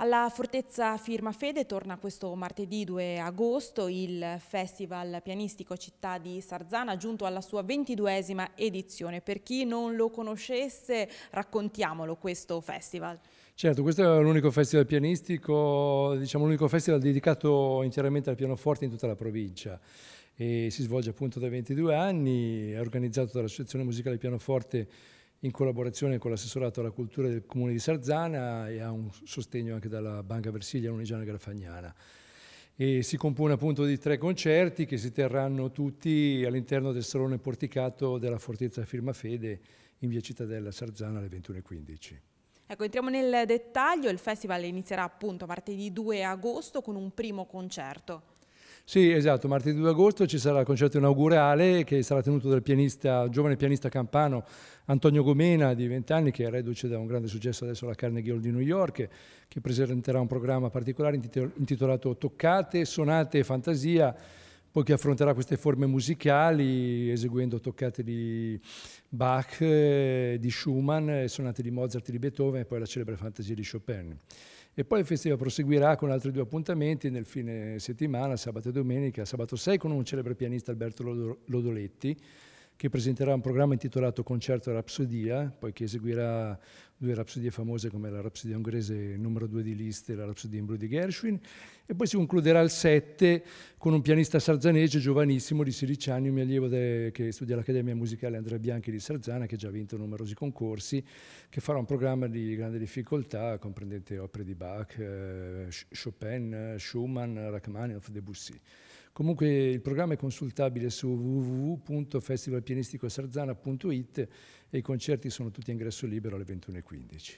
Alla Fortezza Firma Fede torna questo martedì 2 agosto il Festival Pianistico Città di Sarzana giunto alla sua ventiduesima edizione. Per chi non lo conoscesse raccontiamolo questo festival. Certo, questo è l'unico festival pianistico, diciamo l'unico festival dedicato interamente al pianoforte in tutta la provincia. E si svolge appunto da 22 anni, è organizzato dall'Associazione Musicale Pianoforte in collaborazione con l'assessorato alla cultura del comune di Sarzana e ha un sostegno anche dalla Banca Versiglia Lunigiana Grafagnana. E si compone appunto di tre concerti che si terranno tutti all'interno del salone porticato della Fortezza Firma Fede in via Cittadella Sarzana alle 21.15. Ecco, entriamo nel dettaglio, il festival inizierà appunto martedì 2 agosto con un primo concerto. Sì, esatto, martedì 2 agosto ci sarà il concerto inaugurale che sarà tenuto dal pianista, giovane pianista campano Antonio Gomena di 20 anni che è reduce da un grande successo adesso alla Carnegie Hall di New York che presenterà un programma particolare intitolato Toccate, Sonate e Fantasia poi che affronterà queste forme musicali eseguendo toccate di Bach, eh, di Schumann, eh, sonate di Mozart, di Beethoven e poi la celebre fantasia di Chopin. E poi il festival proseguirà con altri due appuntamenti nel fine settimana, sabato e domenica, sabato 6 con un celebre pianista Alberto Lodoletti, che presenterà un programma intitolato Concerto e Rapsodia, poi che eseguirà due rapsodie famose come la rapsodia ungherese numero 2 di Liszt e la rapsodia in blu di Gershwin, e poi si concluderà il 7 con un pianista sarzanese giovanissimo di 16 anni, un mio allievo de, che studia all'Accademia Musicale Andrea Bianchi di Sarzana, che ha già vinto numerosi concorsi, che farà un programma di grande difficoltà comprendente opere di Bach, eh, Chopin, Schumann, Rachmaninoff, Debussy. Comunque il programma è consultabile su www.festivalpianisticosarzana.it e i concerti sono tutti a ingresso libero alle 21.15.